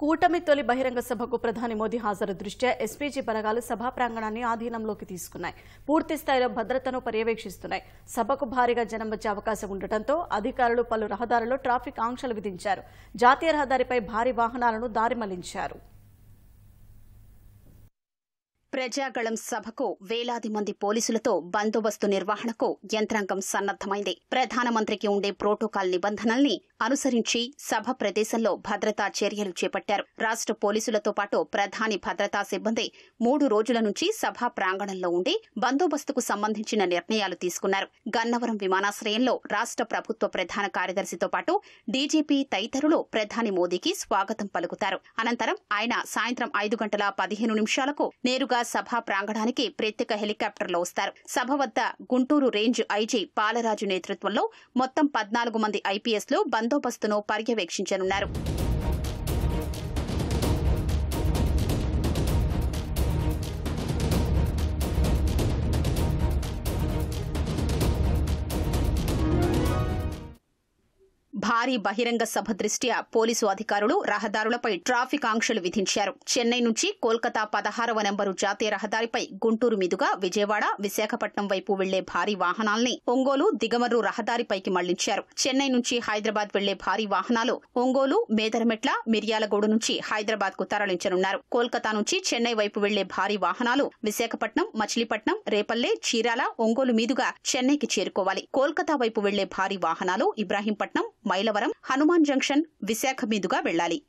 కూటమి తొలి బహిరంగ సభకు ప్రధాని మోదీ హాజరు దృష్ట్యా ఎస్పీజీ బలగాలు సభా ప్రాంగణాన్ని ఆధీనంలోకి తీసుకున్నాయి పూర్తి స్థాయిలో భద్రతను పర్యవేక్షిస్తున్నాయి సభకు భారీగా జనం వచ్చే అవకాశం ఉండటంతో అధికారులు పలు రహదారుల్లో ట్రాఫిక్ ఆంక్షలు విధించారు జాతీయ రహదారిపై భారీ వాహనాలను దారి మళ్లించారు ప్రజాగళం సభకు వేలాది మంది పోలీసులతో బందోబస్తు నిర్వహణకు యంత్రాంగం సన్నద్దమైంది ప్రధానమంత్రికి ఉండే ప్రోటోకాల్ నిబంధనల్ని అనుసరించి సభ ప్రదేశంలో భద్రతా చర్యలు చేపట్టారు రాష్ట పోలీసులతో పాటు ప్రధాని భద్రతా సిబ్బంది మూడు రోజుల నుంచి సభా ప్రాంగణంలో ఉండి బందోబస్తుకు సంబంధించిన నిర్ణయాలు తీసుకున్నారు గన్నవరం విమానాశ్రయంలో రాష్ట ప్రభుత్వ ప్రధాన కార్యదర్శితో పాటు డీజీపీ తదితరులు ప్రధాని మోదీకి స్వాగతం పలుకుతారు అనంతరం ఆయన సాయంత్రం ఐదు గంటల పదిహేను నిమిషాలకు నేరుగా మీదుగా సభా ప్రాంగణానికి ప్రత్యేక హెలికాప్టర్లు వస్తారు సభ వద్ద గుంటూరు రేంజ్ ఐజీ పాలరాజు నేతృత్వంలో మొత్తం పద్నాలుగు మంది ఐపీఎస్లు బందోబస్తును పర్యవేక్షించనున్నారు భారీ బహిరంగ సభ దృష్ట్యా పోలీసు అధికారులు రహదారులపై ట్రాఫిక్ ఆంక్షలు విధించారు చెన్నై నుంచి కోల్కతా పదహారవ నెంబరు జాతీయ రహదారిపై గుంటూరు మీదుగా విజయవాడ విశాఖపట్నం వైపు వెళ్లే భారీ వాహనాల్ని ఒంగోలు దిగమర్రు రహదారిపైకి మళ్లించారు చెన్నై నుంచి హైదరాబాద్ వెళ్లే భారీ వాహనాలు ఒంగోలు మేదరమెట్ల మిర్యాలగూడ నుంచి హైదరాబాద్ కు తరలించనున్నారు కోల్కతా నుంచి చెన్నై వైపు వెళ్లే భారీ వాహనాలు విశాఖపట్నం మచిలీపట్నం రేపల్లె చీరాల ఒంగోలు మీదుగా చెన్నైకి చేరుకోవాలి కోల్కతా వైపు వెళ్లే భారీ వాహనాలు ఇబ్రాహీంపట్నం మై మైలవరం హనుమాన్ జంక్షన్ విశాఖ మీదుగా వెళ్లాలి